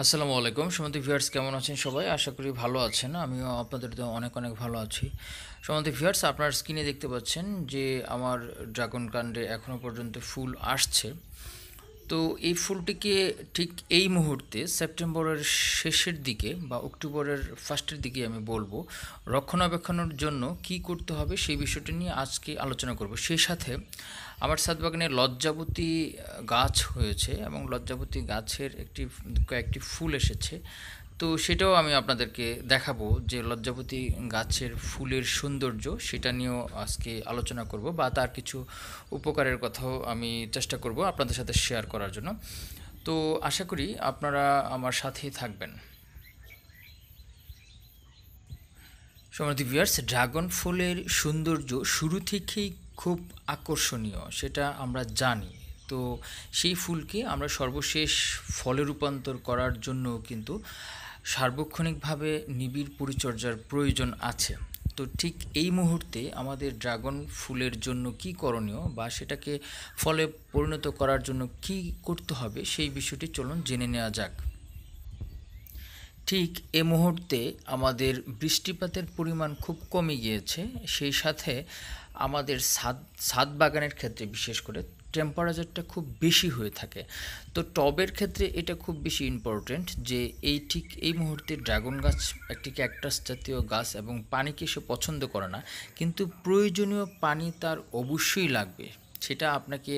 আসসালামু আলাইকুম সমন্তি ভিউয়ার্স কেমন আছেন সবাই আশা করি ভালো আছেন আমিও আপনাদের তো অনেক অনেক ভালো আছি সমন্তি ভিউয়ার্স আপনার স্ক্রিনে দেখতে পাচ্ছেন যে আমার ড্রাগন কাণ্ডে এখনও পর্যন্ত ফুল আসছে তো এই ফুলটিকে ঠিক এই মুহূর্তে সেপ্টেম্বরের শেষের দিকে বা অক্টোবরের ফার্স্টের দিকে আমি বলবো রক্ষণাবেক্ষণের জন্য কি করতে হবে সেই বিষয়টি নিয়ে আজকে আলোচনা করব সেই সাথে আমার সাদবাগানে লজ্জাবতী গাছ হয়েছে এবং লজ্জাবতী গাছের একটি কয়েকটি ফুল এসেছে তো সেটাও আমি আপনাদেরকে দেখাবো যে লজ্জাপতি গাছের ফুলের সৌন্দর্য সেটা নিয়েও আজকে আলোচনা করব বা তার কিছু উপকারের কথাও আমি চেষ্টা করব আপনাদের সাথে শেয়ার করার জন্য তো আশা করি আপনারা আমার সাথেই থাকবেন সমৃদ্ধি ভিউয়ার্স ড্রাগন ফুলের সৌন্দর্য শুরু থেকেই খুব আকর্ষণীয় সেটা আমরা জানি তো সেই ফুলকে আমরা সর্বশেষ ফলে রূপান্তর করার জন্য কিন্তু সার্বক্ষণিকভাবে নিবিড় পরিচর্যার প্রয়োজন আছে তো ঠিক এই মুহূর্তে আমাদের ড্রাগন ফুলের জন্য কি করণীয় বা সেটাকে ফলে পরিণত করার জন্য কি করতে হবে সেই বিষয়টি চলুন জেনে নেওয়া যাক ঠিক এ মুহূর্তে আমাদের বৃষ্টিপাতের পরিমাণ খুব কমে গিয়েছে সেই সাথে আমাদের ছাদ ছাদ বাগানের ক্ষেত্রে বিশেষ করে টেম্পারেচারটা খুব বেশি হয়ে থাকে তো টবের ক্ষেত্রে এটা খুব বেশি ইম্পর্ট্যান্ট যে এই ঠিক এই মুহূর্তে ড্রাগন গাছ একটি ক্যাকটাস জাতীয় গাছ এবং পানিকে সে পছন্দ করে না কিন্তু প্রয়োজনীয় পানি তার অবশ্যই লাগবে সেটা আপনাকে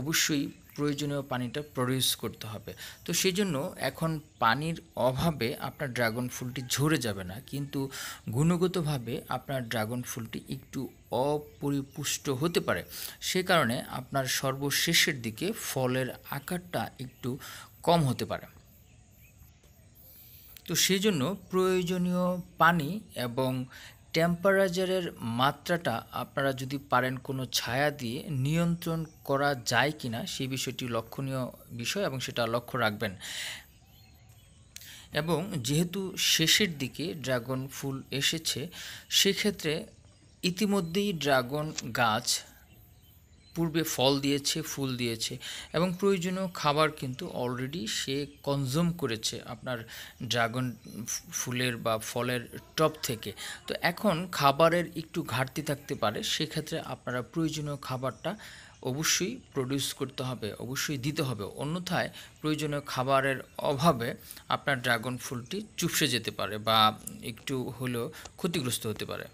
অবশ্যই প্রয়োজনীয় পানিটা প্রডিউস করতে হবে তো সেই জন্য এখন পানির অভাবে আপনার ড্রাগন ফুলটি ঝরে যাবে না কিন্তু গুণগতভাবে আপনার ড্রাগন ফুলটি একটু অপরিপুষ্ট হতে পারে সে কারণে আপনার সর্বশেষের দিকে ফলের আকারটা একটু কম হতে পারে তো সেই জন্য প্রয়োজনীয় পানি এবং টেম্পারেচারের মাত্রাটা আপনারা যদি পারেন কোনো ছায়া দিয়ে নিয়ন্ত্রণ করা যায় কি না সেই বিষয়টি লক্ষণীয় বিষয় এবং সেটা লক্ষ্য রাখবেন এবং যেহেতু শেষের দিকে ড্রাগন ফুল এসেছে সেক্ষেত্রে ইতিমধ্যেই ড্রাগন গাছ পূর্বে ফল দিয়েছে ফুল দিয়েছে এবং প্রয়োজনীয় খাবার কিন্তু অলরেডি সে কনজুম করেছে আপনার ড্রাগন ফুলের বা ফলের টপ থেকে তো এখন খাবারের একটু ঘাটতি থাকতে পারে সেক্ষেত্রে আপনারা প্রয়োজনীয় খাবারটা অবশ্যই প্রডিউস করতে হবে অবশ্যই দিতে হবে অন্যথায় প্রয়োজনীয় খাবারের অভাবে আপনার ড্রাগন ফুলটি চুপসে যেতে পারে বা একটু হলেও ক্ষতিগ্রস্ত হতে পারে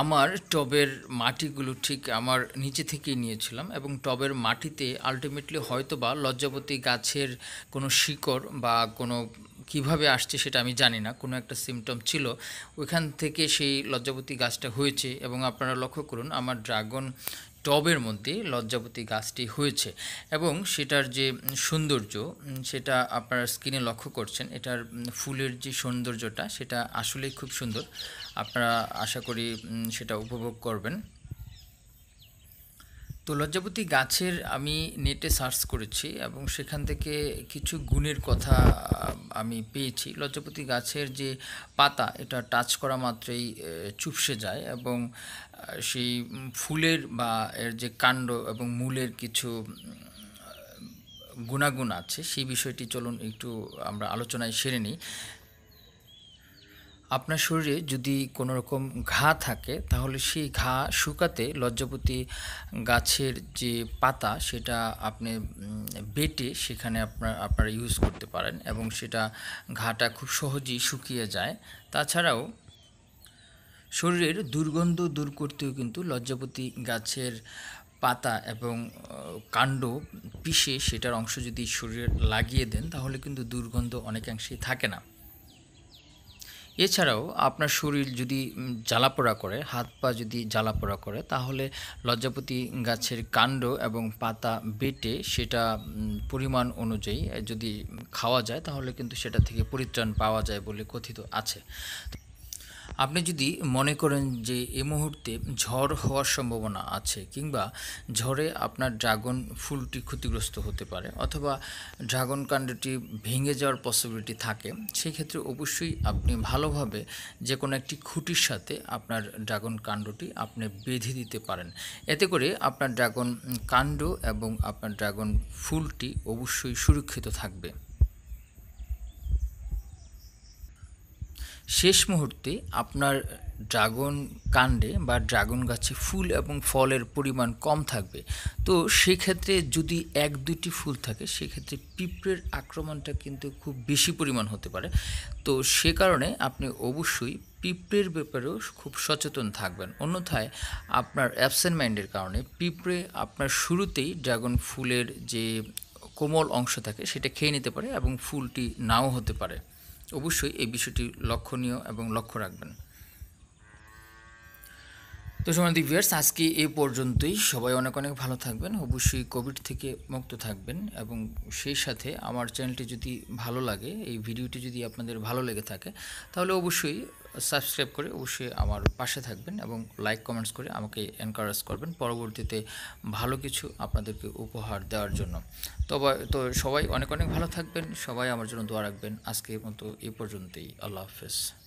আমার টবের মাটিগুলো ঠিক আমার নিচে থেকেই নিয়েছিলাম এবং টবের মাটিতে আলটিমেটলি হয়তো বা লজ্জাবতী গাছের কোনো শিকড় বা কোনো কিভাবে আসছে সেটা আমি জানি না কোনো একটা সিমটম ছিল ওইখান থেকে সেই লজ্জাবতী গাছটা হয়েছে এবং আপনারা লক্ষ্য করুন আমার ড্রাগন টবের মধ্যে লজ্জাপতি গাছটি হয়েছে এবং সেটার যে সৌন্দর্য সেটা আপনারা স্ক্রিনে লক্ষ্য করছেন এটার ফুলের যে সৌন্দর্যটা সেটা আসলেই খুব সুন্দর আপনারা আশা করি সেটা উপভোগ করবেন তো লজ্জাপতি গাছের আমি নেটে সার্চ করেছি এবং সেখান থেকে কিছু গুণের কথা আমি পেয়েছি লজ্জাপতি গাছের যে পাতা এটা টাচ করা মাত্রেই চুপসে যায় এবং সেই ফুলের বা এর যে কাণ্ড এবং মূলের কিছু গুণাগুণ আছে সেই বিষয়টি চলুন একটু আমরা আলোচনায় সেরে নিই আপনার শরীরে যদি কোনো রকম ঘা থাকে তাহলে সেই ঘা শুকাতে লজ্জাপতি গাছের যে পাতা সেটা আপনি বেটে সেখানে আপনার আপনারা ইউজ করতে পারেন এবং সেটা ঘাটা খুব সহজেই শুকিয়ে যায় তাছাড়াও শরীরের দুর্গন্ধ দূর করতেও কিন্তু লজ্জাপতি গাছের পাতা এবং কাণ্ড পিষে সেটার অংশ যদি শরীরে লাগিয়ে দেন তাহলে কিন্তু দুর্গন্ধ অনেকাংশেই থাকে না এছাড়াও আপনার শরীর যদি জ্বালাপোড়া করে হাত পা যদি জ্বালাপোড়া করে তাহলে লজ্জাপতি গাছের কাণ্ড এবং পাতা বেটে সেটা পরিমাণ অনুযায়ী যদি খাওয়া যায় তাহলে কিন্তু সেটা থেকে পরিত্রাণ পাওয়া যায় বলে কথিত আছে আপনি যদি মনে করেন যে এ মুহূর্তে ঝড় হওয়ার সম্ভাবনা আছে কিংবা ঝড়ে আপনার ড্রাগন ফুলটি ক্ষতিগ্রস্ত হতে পারে অথবা ড্রাগন কাণ্ডটি ভেঙে যাওয়ার পসিবিলিটি থাকে সেক্ষেত্রে অবশ্যই আপনি ভালোভাবে যে কোনো একটি খুঁটির সাথে আপনার ড্রাগন কাণ্ডটি আপনি বেঁধে দিতে পারেন এতে করে আপনার ড্রাগন কাণ্ড এবং আপনার ড্রাগন ফুলটি অবশ্যই সুরক্ষিত থাকবে শেষ মুহূর্তে আপনার ড্রাগন কাণ্ডে বা ড্রাগন গাছে ফুল এবং ফলের পরিমাণ কম থাকবে তো সেক্ষেত্রে যদি এক দুটি ফুল থাকে সেক্ষেত্রে পিঁপড়ের আক্রমণটা কিন্তু খুব বেশি পরিমাণ হতে পারে তো সে কারণে আপনি অবশ্যই পিঁপড়ের ব্যাপারেও খুব সচেতন থাকবেন অন্যথায় আপনার অ্যাবসেন্ট মাইন্ডের কারণে পিঁপড়ে আপনার শুরুতেই ড্রাগন ফুলের যে কোমল অংশ থাকে সেটা খেয়ে নিতে পারে এবং ফুলটি নাও হতে পারে অবশ্যই এই বিষয়টি লক্ষণীয় এবং লক্ষ্য রাখবেন তো সোনাদি ভিয়ার্স আজকে এ পর্যন্তই সবাই অনেক অনেক ভালো থাকবেন অবশ্যই কোভিড থেকে মুক্ত থাকবেন এবং সেই সাথে আমার চ্যানেলটি যদি ভালো লাগে এই ভিডিওটি যদি আপনাদের ভালো লেগে থাকে তাহলে অবশ্যই সাবস্ক্রাইব করে অবশ্যই আমার পাশে থাকবেন এবং লাইক কমেন্টস করে আমাকে এনকারেজ করবেন পরবর্তীতে ভালো কিছু আপনাদেরকে উপহার দেওয়ার জন্য তবে তো সবাই অনেক অনেক ভালো থাকবেন সবাই আমার জন্য দোয়া রাখবেন আজকের মতো এ পর্যন্তই আল্লাহ হাফেজ